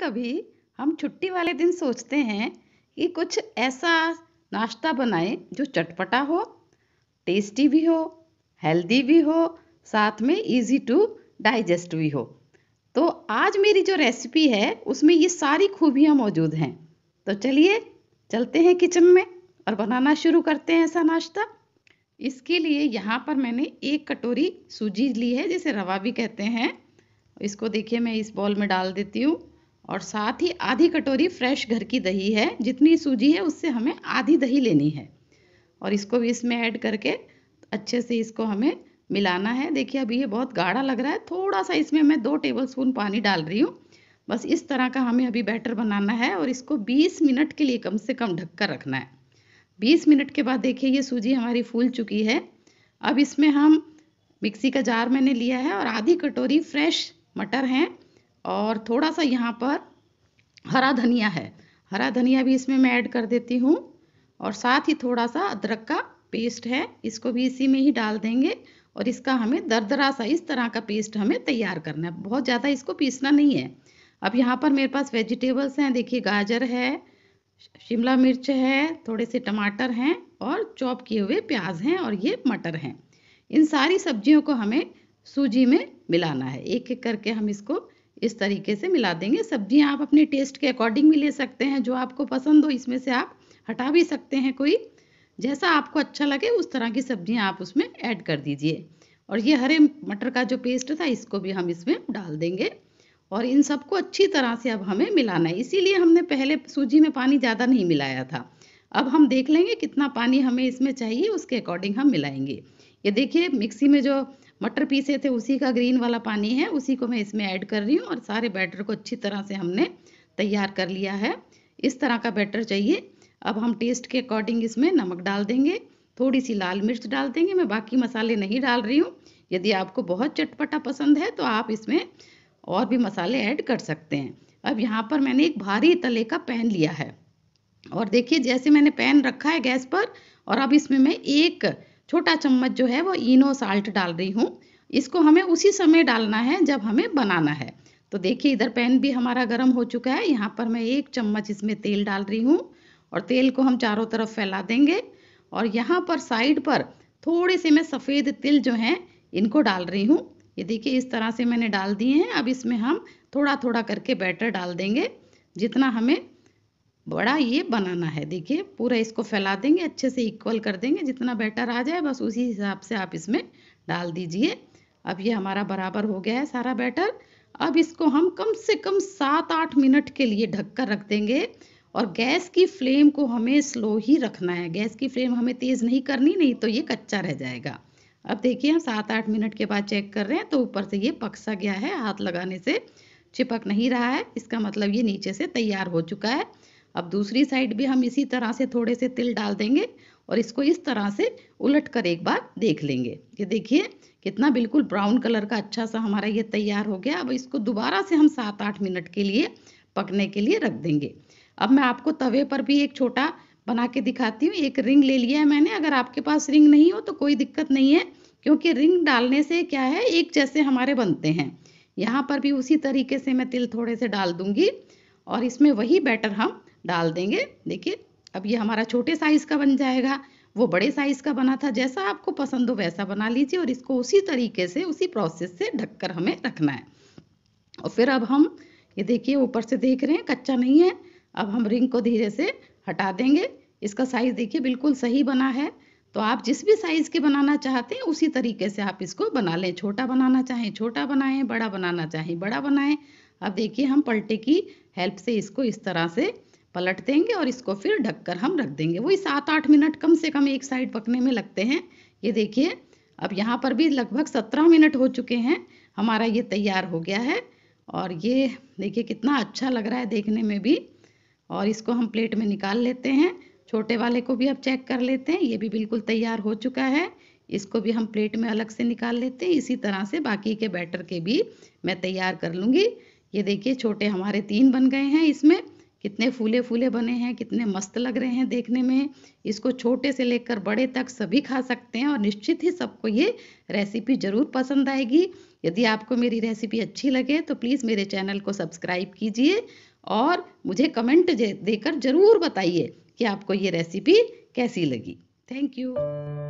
कभी हम छुट्टी वाले दिन सोचते हैं कि कुछ ऐसा नाश्ता बनाए जो चटपटा हो टेस्टी भी हो हेल्दी भी हो साथ में इजी टू डाइजेस्ट भी हो तो आज मेरी जो रेसिपी है उसमें ये सारी खूबियाँ मौजूद हैं तो चलिए चलते हैं किचन में और बनाना शुरू करते हैं ऐसा नाश्ता इसके लिए यहाँ पर मैंने एक कटोरी सूजी ली है जिसे रवा भी कहते हैं इसको देखिए मैं इस बॉल में डाल देती हूँ और साथ ही आधी कटोरी फ्रेश घर की दही है जितनी सूजी है उससे हमें आधी दही लेनी है और इसको भी इसमें ऐड करके अच्छे से इसको हमें मिलाना है देखिए अभी ये बहुत गाढ़ा लग रहा है थोड़ा सा इसमें मैं दो टेबल स्पून पानी डाल रही हूँ बस इस तरह का हमें अभी बैटर बनाना है और इसको 20 मिनट के लिए कम से कम ढककर रखना है 20 मिनट के बाद देखिए ये सूजी हमारी फूल चुकी है अब इसमें हम मिक्सी का जार मैंने लिया है और आधी कटोरी फ्रेश मटर हैं और थोड़ा सा यहाँ पर हरा धनिया है हरा धनिया भी इसमें मैं ऐड कर देती हूँ और साथ ही थोड़ा सा अदरक का पेस्ट है इसको भी इसी में ही डाल देंगे और इसका हमें दरदरा सा इस तरह का पेस्ट हमें तैयार करना है बहुत ज़्यादा इसको पीसना नहीं है अब यहाँ पर मेरे पास वेजिटेबल्स हैं देखिए गाजर है शिमला मिर्च है थोड़े से टमाटर हैं और चॉप किए हुए प्याज हैं और ये मटर हैं इन सारी सब्जियों को हमें सूजी में मिलाना है एक एक करके हम इसको इस तरीके से मिला देंगे सब्जियां आप अपने टेस्ट के अकॉर्डिंग भी ले सकते हैं जो आपको पसंद हो इसमें से आप हटा भी सकते हैं कोई जैसा आपको अच्छा लगे उस तरह की सब्जियां आप उसमें ऐड कर दीजिए और ये हरे मटर का जो पेस्ट था इसको भी हम इसमें डाल देंगे और इन सबको अच्छी तरह से अब हमें मिलाना है इसीलिए हमने पहले सूजी में पानी ज़्यादा नहीं मिलाया था अब हम देख लेंगे कितना पानी हमें इसमें चाहिए उसके अकॉर्डिंग हम मिलाएंगे ये देखिए मिक्सी में जो मटर पीसे थे उसी का ग्रीन वाला पानी है उसी को मैं इसमें ऐड कर रही हूँ और सारे बैटर को अच्छी तरह से हमने तैयार कर लिया है इस तरह का बैटर चाहिए अब हम टेस्ट के अकॉर्डिंग इसमें नमक डाल देंगे थोड़ी सी लाल मिर्च डाल देंगे मैं बाकी मसाले नहीं डाल रही हूँ यदि आपको बहुत चटपटा पसंद है तो आप इसमें और भी मसाले ऐड कर सकते हैं अब यहाँ पर मैंने एक भारी तले का पैन लिया है और देखिए जैसे मैंने पैन रखा है गैस पर और अब इसमें मैं एक छोटा चम्मच जो है वो इनो साल्ट डाल रही हूँ इसको हमें उसी समय डालना है जब हमें बनाना है तो देखिए इधर पैन भी हमारा गर्म हो चुका है यहाँ पर मैं एक चम्मच इसमें तेल डाल रही हूँ और तेल को हम चारों तरफ फैला देंगे और यहाँ पर साइड पर थोड़े से मैं सफ़ेद तिल जो हैं इनको डाल रही हूँ ये देखिए इस तरह से मैंने डाल दिए हैं अब इसमें हम थोड़ा थोड़ा करके बैटर डाल देंगे जितना हमें बड़ा ये बनाना है देखिए पूरा इसको फैला देंगे अच्छे से इक्वल कर देंगे जितना बैटर आ जाए बस उसी हिसाब से आप इसमें डाल दीजिए अब ये हमारा बराबर हो गया है सारा बैटर अब इसको हम कम से कम सात आठ मिनट के लिए ढककर रख देंगे और गैस की फ्लेम को हमें स्लो ही रखना है गैस की फ्लेम हमें तेज़ नहीं करनी नहीं तो ये कच्चा रह जाएगा अब देखिए हम सात आठ मिनट के बाद चेक कर रहे हैं तो ऊपर से ये पक सा गया है हाथ लगाने से चिपक नहीं रहा है इसका मतलब ये नीचे से तैयार हो चुका है अब दूसरी साइड भी हम इसी तरह से थोड़े से तिल डाल देंगे और इसको इस तरह से उलट कर एक बार देख लेंगे ये देखिए कितना बिल्कुल ब्राउन कलर का अच्छा सा हमारा ये तैयार हो गया अब इसको दोबारा से हम सात आठ मिनट के लिए पकने के लिए रख देंगे अब मैं आपको तवे पर भी एक छोटा बना के दिखाती हूँ एक रिंग ले लिया है मैंने अगर आपके पास रिंग नहीं हो तो कोई दिक्कत नहीं है क्योंकि रिंग डालने से क्या है एक जैसे हमारे बनते हैं यहाँ पर भी उसी तरीके से मैं तिल थोड़े से डाल दूंगी और इसमें वही बैटर हम डाल देंगे देखिए अब ये हमारा छोटे साइज़ का बन जाएगा वो बड़े साइज़ का बना था जैसा आपको पसंद हो वैसा बना लीजिए और इसको उसी तरीके से उसी प्रोसेस से ढककर हमें रखना है और फिर अब हम ये देखिए ऊपर से देख रहे हैं कच्चा नहीं है अब हम रिंग को धीरे से हटा देंगे इसका साइज़ देखिए बिल्कुल सही बना है तो आप जिस भी साइज़ के बनाना चाहते हैं उसी तरीके से आप इसको बना लें छोटा बनाना चाहें छोटा बनाएं बड़ा बनाना चाहें बड़ा बनाएं अब देखिए हम पलटे की हेल्प से इसको इस तरह से पलट देंगे और इसको फिर ढककर हम रख देंगे वही सात आठ मिनट कम से कम एक साइड पकने में लगते हैं ये देखिए अब यहाँ पर भी लगभग सत्रह मिनट हो चुके हैं हमारा ये तैयार हो गया है और ये देखिए कितना अच्छा लग रहा है देखने में भी और इसको हम प्लेट में निकाल लेते हैं छोटे वाले को भी अब चेक कर लेते हैं ये भी बिल्कुल तैयार हो चुका है इसको भी हम प्लेट में अलग से निकाल लेते हैं इसी तरह से बाकी के बैटर के भी मैं तैयार कर लूँगी ये देखिए छोटे हमारे तीन बन गए हैं इसमें कितने फूले फूले बने हैं कितने मस्त लग रहे हैं देखने में इसको छोटे से लेकर बड़े तक सभी खा सकते हैं और निश्चित ही सबको ये रेसिपी ज़रूर पसंद आएगी यदि आपको मेरी रेसिपी अच्छी लगे तो प्लीज़ मेरे चैनल को सब्सक्राइब कीजिए और मुझे कमेंट देकर ज़रूर बताइए कि आपको ये रेसिपी कैसी लगी थैंक यू